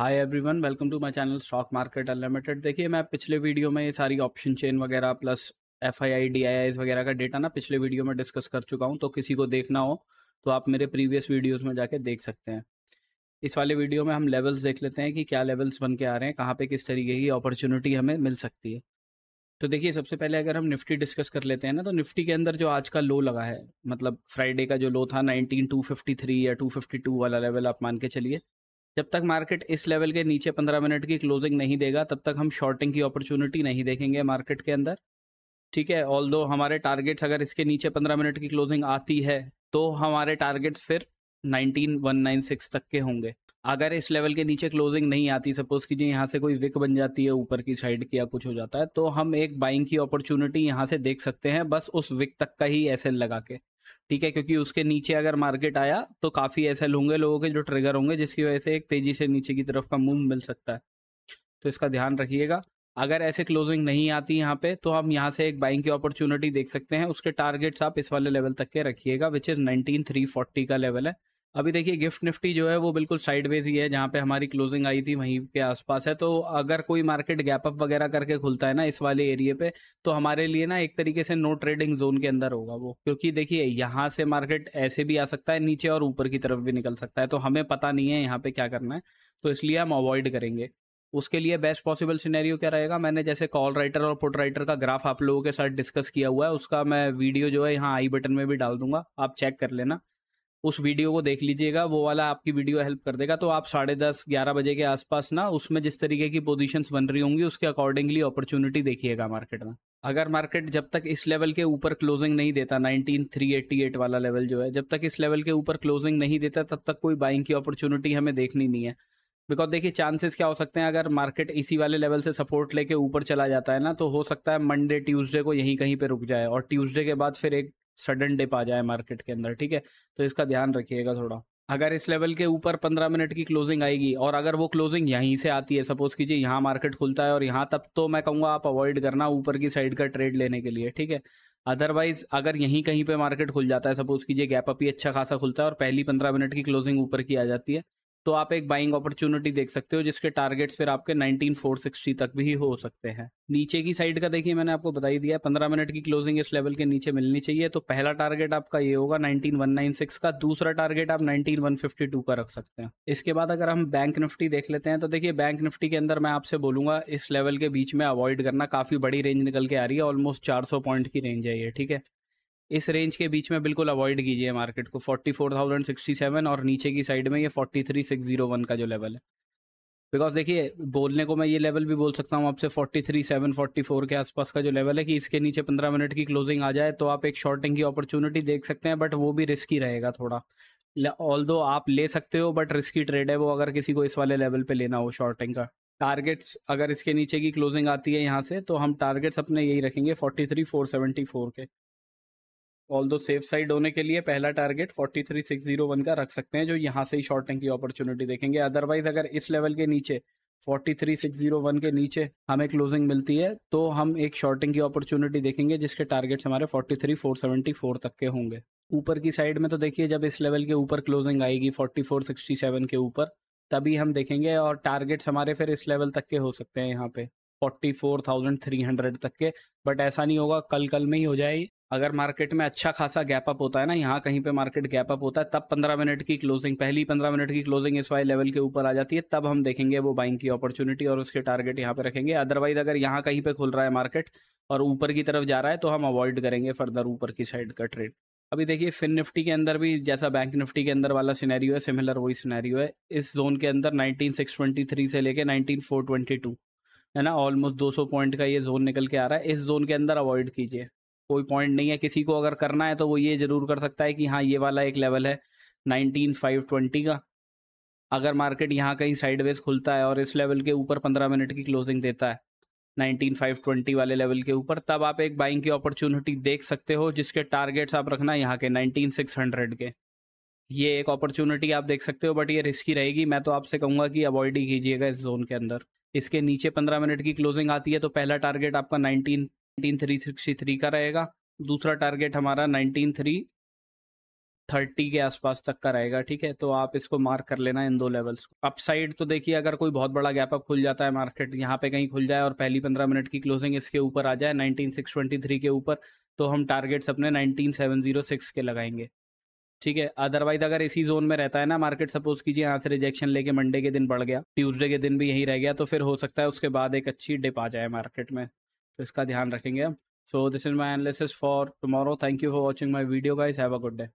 hi everyone welcome to my channel stock market unlimited देखिए मैं पिछले वीडियो में ये सारी ऑप्शन चेन वगैरह plus F I I D I I's वगैरह का डेटा ना पिछले वीडियो में डिस्कस कर चुका हूँ तो किसी को देखना हो तो आप मेरे प्रीवियस वीडियोस में जाके देख सकते हैं इस वाले वीडियो में हम लेवल्स देख लेते हैं कि क्या लेवल्स बन के आ रहे हैं कहाँ पर किस तरीके की अपॉर्चुनिटी हमें मिल सकती है तो देखिए सबसे पहले अगर हम निफ्टी डिस्कस कर लेते हैं ना तो निफ्टी के अंदर जो आज का लो लगा है मतलब फ्राइडे का जो लो था नाइनटीन टू फिफ्टी थ्री या टू फिफ्टी टू वाला लेवल आप मान के चलिए जब तक मार्केट इस लेवल के नीचे पंद्रह मिनट की क्लोजिंग नहीं देगा तब तक हम शॉर्टिंग की अपॉर्चुनिटी नहीं देखेंगे मार्केट के अंदर ठीक है ऑल दो हमारे टारगेट्स अगर इसके नीचे पंद्रह मिनट की क्लोजिंग आती है तो हमारे टारगेट्स फिर नाइनटीन वन नाइन सिक्स तक के होंगे अगर इस लेवल के नीचे क्लोजिंग नहीं आती सपोज कीजिए यहाँ से कोई विक बन जाती है ऊपर की साइड की या कुछ हो जाता है तो हम एक बाइंग की अपॉर्चुनिटी यहाँ से देख सकते हैं बस उस विक तक का ही एस लगा के ठीक है क्योंकि उसके नीचे अगर मार्केट आया तो काफ़ी ऐसे होंगे लोगों के जो ट्रिगर होंगे जिसकी वजह से एक तेज़ी से नीचे की तरफ का मूव मिल सकता है तो इसका ध्यान रखिएगा अगर ऐसे क्लोजिंग नहीं आती यहाँ पे तो हम यहाँ से एक बाइंग की अपॉर्चुनिटी देख सकते हैं उसके टारगेट्स आप इस वाले लेवल तक के रखिएगा which is nineteen three forty का लेवल है अभी देखिए गिफ्ट निफ्टी जो है वो बिल्कुल साइडवेज ही है जहाँ पे हमारी क्लोजिंग आई थी वहीं के आसपास है तो अगर कोई मार्केट गैप अप वगैरह करके खुलता है ना इस वाले एरिया पे तो हमारे लिए ना एक तरीके से नो ट्रेडिंग जोन के अंदर होगा वो क्योंकि देखिए यहाँ से मार्केट ऐसे भी आ सकता है नीचे और ऊपर की तरफ भी निकल सकता है तो हमें पता नहीं है यहाँ पे क्या करना है तो इसलिए हम अवॉइड करेंगे उसके लिए बेस्ट पॉसिबल सिनेरियो क्या रहेगा मैंने जैसे कॉल राइटर और पुट राइटर का ग्राफ आप लोगों के साथ डिस्कस किया हुआ है उसका मैं वीडियो जो है यहाँ आई बटन में भी डाल दूंगा आप चेक कर लेना उस वीडियो को देख लीजिएगा वो वाला आपकी वीडियो हेल्प कर देगा तो आप साढ़े दस ग्यारह बजे के आसपास ना उसमें जिस तरीके की पोजीशंस बन रही होंगी उसके अकॉर्डिंगली अपॉर्चुनिटी देखिएगा मार्केट में अगर मार्केट जब तक इस लेवल के ऊपर क्लोजिंग नहीं देता एट वाला लेवल जो है जब तक इस लेवल के ऊपर क्लोजिंग नहीं देता तब तक कोई बाइंग की अपॉर्चुनिटी हमें देखनी नहीं है बिकॉज देखिए चांसेस क्या हो सकते हैं अगर मार्केट इसी वाले लेवल से सपोर्ट लेके ऊपर चला जाता है ना तो हो सकता है मंडे ट्यूसडे को यहीं कहीं पे रुक जाए और ट्यूसडे के बाद फिर एक सडन डिप आ जाए मार्केट के अंदर ठीक है तो इसका ध्यान रखिएगा थोड़ा अगर इस लेवल के ऊपर पंद्रह मिनट की क्लोजिंग आएगी और अगर वो क्लोजिंग यहीं से आती है सपोज कीजिए यहाँ मार्केट खुलता है और यहाँ तब तो मैं कहूँगा आप अवॉइड करना ऊपर की साइड का ट्रेड लेने के लिए ठीक है अदरवाइज अगर यहीं कहीं पे मार्केट खुल जाता है सपोज कीजिए गैप अप ही अच्छा खासा खुलता है और पहली पंद्रह मिनट की क्लोजिंग ऊपर की आ जाती है तो आप एक बाइंग अपॉर्चुनिटी देख सकते हो जिसके टारगेट्स फिर आपके 19460 तक भी हो सकते हैं नीचे की साइड का देखिए मैंने आपको बताई दिया पंद्रह मिनट की क्लोजिंग इस लेवल के नीचे मिलनी चाहिए तो पहला टारगेट आपका ये होगा 19196 का दूसरा टारगेट आप 19152 का रख सकते हैं इसके बाद अगर हम बैंक निफ्टी देख लेते हैं तो देखिए बैंक निफ्टी के अंदर मैं आपसे बोलूंगा इस लेवल के बीच में अवॉइड करना काफी बड़ी रेंज निकल के आ रही है ऑलमोस्ट चार पॉइंट की रेंज है ये ठीक है इस रेंज के बीच में बिल्कुल अवॉइड कीजिए मार्केट को 44,067 और नीचे की साइड में ये 43,601 का जो लेवल है बिकॉज देखिए बोलने को मैं ये लेवल भी बोल सकता हूँ आपसे 43,744 के आसपास का जो लेवल है कि इसके नीचे 15 मिनट की क्लोजिंग आ जाए तो आप एक शॉर्टिंग की अपॉर्चुनिटी देख सकते हैं बट वो भी रिस्की रहेगा थोड़ा ऑल आप ले सकते हो बट रिस्की ट्रेड है वो अगर किसी को इस वाले लेवल पर लेना हो शॉर्टिंग का टारगेट्स अगर इसके नीचे की क्लोजिंग आती है यहाँ से तो हम टारगेट्स अपने यही रखेंगे फोर्टी फ़ोर के ऑल दो सेफ साइड होने के लिए पहला टारगेट 43601 का रख सकते हैं जो यहाँ से ही शॉर्टिंग की अपॉर्चुनिटी देखेंगे अदरवाइज अगर इस लेवल के नीचे 43601 के नीचे हमें क्लोजिंग मिलती है तो हम एक शॉर्टिंग की अपॉर्चुनिटी देखेंगे जिसके टारगेट्स हमारे 43474 तक के होंगे ऊपर की साइड में तो देखिए जब इस लेवल के ऊपर क्लोजिंग आएगी 4467 के ऊपर तभी हम देखेंगे और टारगेट्स हमारे फिर इस लेवल तक के हो सकते हैं यहाँ पे 44,300 तक के बट ऐसा नहीं होगा कल कल में ही हो जाए अगर मार्केट में अच्छा खासा गैप अप होता है ना यहाँ कहीं पे मार्केट गैप अप होता है तब पंद्रह मिनट की क्लोजिंग पहली पंद्रह मिनट की क्लोजिंग इस वाई लेवल के ऊपर आ जाती है तब हम देखेंगे वो बाइंग की अपॉर्चुनिटी और उसके टारगेट यहाँ पे रखेंगे अदरवाइज अगर यहाँ कहीं पे खुल रहा है मार्केट और ऊपर की तरफ जा रहा है तो हम अवॉइड करेंगे फर्दर ऊपर की साइड का ट्रेड अभी देखिए फिन निफ्टी के अंदर भी जैसा बैंक निफ्टी के अंदर वाला सिनेरियो है सिमिलर वही सिनेरियो है इस जोन के अंदर 19623 से लेके 19422 है ना ऑलमोस्ट 200 पॉइंट का ये जोन निकल के आ रहा है इस जोन के अंदर अवॉइड कीजिए कोई पॉइंट नहीं है किसी को अगर करना है तो वो ये जरूर कर सकता है कि हाँ ये वाला एक लेवल है नाइनटीन फाइव ट्वेंटी का अगर मार्केट यहाँ कहीं साइडवेज खुलता है और इस लेवल के ऊपर पंद्रह मिनट की क्लोजिंग देता है नाइनटीन फाइव ट्वेंटी वाले लेवल के ऊपर तब आप एक बाइंग की अपॉर्चुनिटी देख सकते हो जिसके टारगेट्स आप रखना यहाँ के नाइनटीन सिक्स हंड्रेड के ये एक अपॉर्चुनिटी आप देख सकते हो बट ये रिस्की रहेगी मैं तो आपसे कहूँगा कि अवॉइड ही कीजिएगा इस जोन के अंदर इसके नीचे पंद्रह मिनट की क्लोजिंग आती है तो पहला टारगेट आपका nineteen nineteen three sixty three का रहेगा दूसरा टारगेट हमारा नाइनटीन थ्री थर्टी के आसपास तक का रहेगा ठीक है तो आप इसको मार्क कर लेना इन दो लेवल्स को अपसाइड तो देखिए अगर कोई बहुत बड़ा गैप अप खुल जाता है मार्केट यहाँ पे कहीं खुल जाए और पहली पंद्रह मिनट की क्लोजिंग इसके ऊपर आ जाए नाइनटीन सिक्स ट्वेंटी थ्री के ऊपर तो हम टारगेट्स अपने नाइनटीन सेवन जीरो सिक्स के लगाएंगे ठीक है अदरवाइज अगर इसी जोन में रहता है ना मार्केट सपोज कीजिए यहाँ से रिजेक्शन लेके मंडे के दिन बढ़ गया ट्यूसडे के दिन भी यही रह गया तो फिर हो सकता है उसके बाद एक अच्छी डिप आ जाए मार्केट में तो इसका ध्यान रखेंगे हम so this is my analysis for tomorrow thank you for watching my video guys have a good day